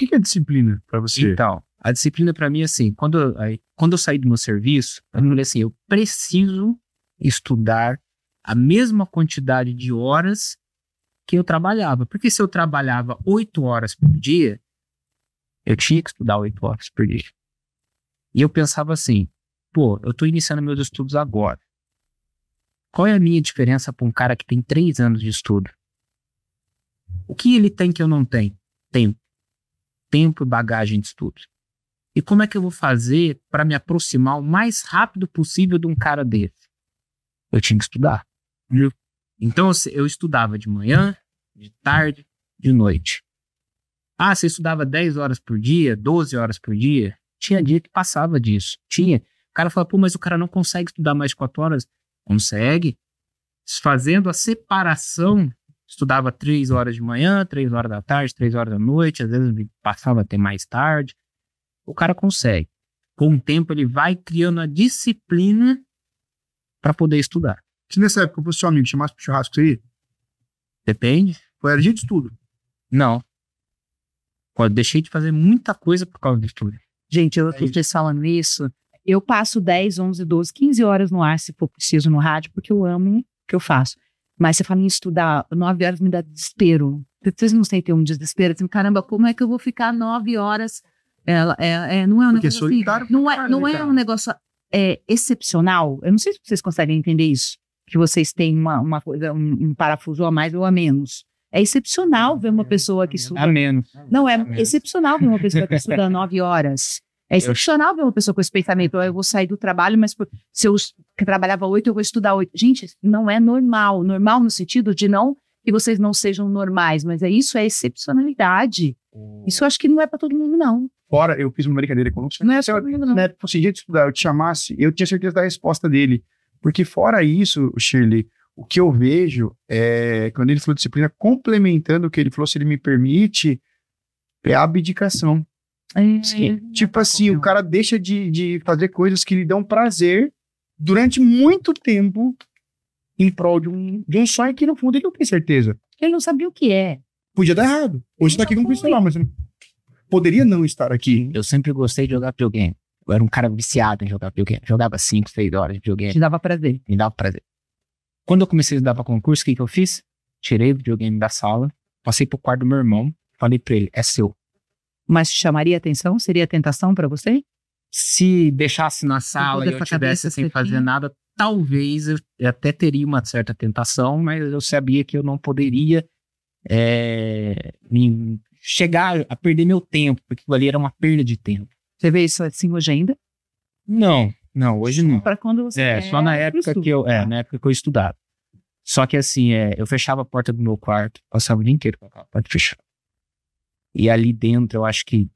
que, que é disciplina para você? Então, a disciplina para mim é assim, quando eu, aí, quando eu saí do meu serviço, eu falei assim, eu preciso estudar a mesma quantidade de horas que eu trabalhava. Porque se eu trabalhava oito horas por dia, eu tinha que estudar oito horas por dia. E eu pensava assim, pô, eu estou iniciando meus estudos agora. Qual é a minha diferença para um cara que tem três anos de estudo? O que ele tem que eu não tenho? Tenho tempo e bagagem de estudo? E como é que eu vou fazer para me aproximar o mais rápido possível de um cara desse? Eu tinha que estudar. Então eu estudava de manhã, de tarde, de noite. Ah, você estudava 10 horas por dia, 12 horas por dia? Tinha dia que passava disso. Tinha. O cara fala, pô, mas o cara não consegue estudar mais de 4 horas. Consegue. Fazendo a separação estudava três horas de manhã, três horas da tarde, três horas da noite, às vezes passava até mais tarde. O cara consegue. Com o tempo, ele vai criando a disciplina para poder estudar. Se nessa época o seu amigo chamasse pro churrasco, você ia? Depende. Foi era dia de estudo? Não. Eu deixei de fazer muita coisa por causa do estudo. Gente, eu estou é te falando isso, eu passo 10, 11, 12, 15 horas no ar, se for preciso, no rádio, porque eu amo o que eu faço. Mas você fala em estudar, nove horas me dá desespero. Vocês não sentem um desespero? Assim, Caramba, como é que eu vou ficar nove horas? É, é, é não é um Porque negócio assim, não, é, não né, é um negócio é, excepcional. Eu não sei se vocês conseguem entender isso. Que vocês têm uma, uma coisa, um, um parafuso a mais ou a menos. É excepcional ver uma pessoa que estuda. A menos. Não, é a menos. excepcional ver uma pessoa que estuda nove horas. É excepcional ver uma pessoa com esse pensamento. Ah, eu vou sair do trabalho, mas se eu trabalhava oito, eu vou estudar oito. Gente, não é normal. Normal no sentido de não que vocês não sejam normais, mas é isso é excepcionalidade. Isso eu acho que não é para todo mundo, não. Fora, eu fiz uma brincadeira com o Não é todo mundo, não. Né, tipo assim, se jeito estudar, eu te chamasse, eu tinha certeza da resposta dele. Porque fora isso, Shirley, o que eu vejo é, quando ele falou disciplina, complementando o que ele falou, se ele me permite, é a abdicação. Sim. É, tipo tá assim, o cara deixa de, de fazer coisas que lhe dão prazer durante muito tempo em prol de um, de um sonho que no fundo ele não tem certeza. Ele não sabia o que é. Podia dar errado. Hoje está aqui com o Cristiano, é. mas poderia não estar aqui. Eu sempre gostei de jogar videogame. Eu era um cara viciado em jogar videogame. Jogava 5, 6 horas de videogame. Te dava prazer. Me dava prazer. Quando eu comecei a estudar para concurso, o que, que eu fiz? Tirei o videogame da sala, passei pro quarto do meu irmão, falei para ele: é seu. Mas chamaria atenção? Seria tentação para você? Se deixasse na sala e eu estivesse sem fazer nada, talvez eu até teria uma certa tentação, mas eu sabia que eu não poderia é, chegar a perder meu tempo, porque ali era uma perda de tempo. Você vê isso assim hoje ainda? Não, não, hoje só não. Para quando você É, só na época que eu, é, tá. na época que eu estudava. Só que assim, é, eu fechava a porta do meu quarto, passava o dia inteiro com aquela porta fechada. E ali dentro, eu acho que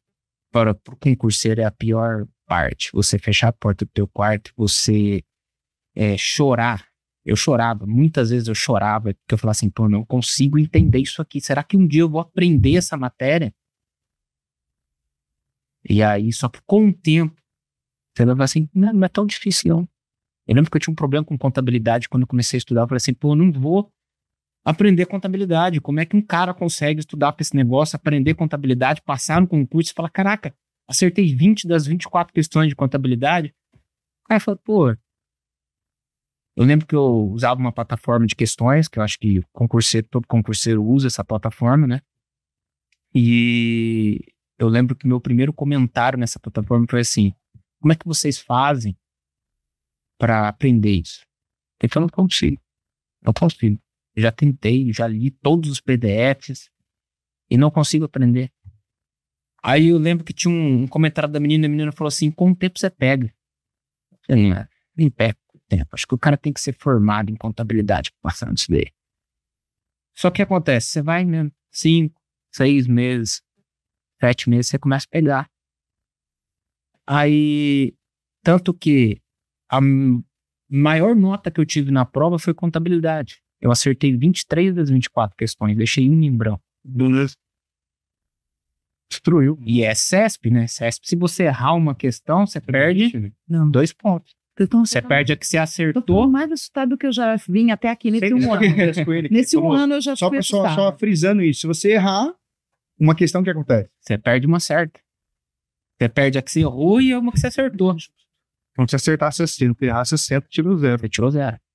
para o concurseiro é a pior parte. Você fechar a porta do teu quarto, você é, chorar. Eu chorava, muitas vezes eu chorava, porque eu falava assim, pô, não consigo entender isso aqui. Será que um dia eu vou aprender essa matéria? E aí, só que com o tempo, você falar assim, não, não é tão difícil não. Eu lembro que eu tinha um problema com contabilidade quando eu comecei a estudar. Eu falei assim, pô, não vou aprender contabilidade. Como é que um cara consegue estudar para esse negócio, aprender contabilidade, passar no concurso e falar: caraca, acertei 20 das 24 questões de contabilidade? O cara falou: pô. Eu lembro que eu usava uma plataforma de questões, que eu acho que concurseiro, todo concurseiro usa essa plataforma, né? E eu lembro que meu primeiro comentário nessa plataforma foi assim: como é que vocês fazem para aprender isso? Ele falou: não consigo. Não consigo. Eu já tentei, já li todos os PDFs e não consigo aprender. Aí eu lembro que tinha um, comentário da menina, a menina falou assim: com o tempo você pega. Eu não nem pego com o tempo. Acho que o cara tem que ser formado em contabilidade para passar daí. Só que acontece, você vai mesmo, cinco, seis meses, sete meses, você começa a pegar. Aí, tanto que a maior nota que eu tive na prova foi contabilidade. Eu acertei 23 das 24 questões, deixei um em branco. Destruiu. E é CESP, né? CESP, se você errar uma questão, você perde Não. dois pontos. Então, você perde a que você acertou. mais assustado do que eu já vim até aqui nesse um ano. nesse um ano eu já só, fui só, só frisando isso. Se você errar, uma questão o que acontece. Você perde uma certa. Você perde a que você errou e uma que você acertou. Então, se acertar 60, se errar 60, tirou zero. Você tirou zero.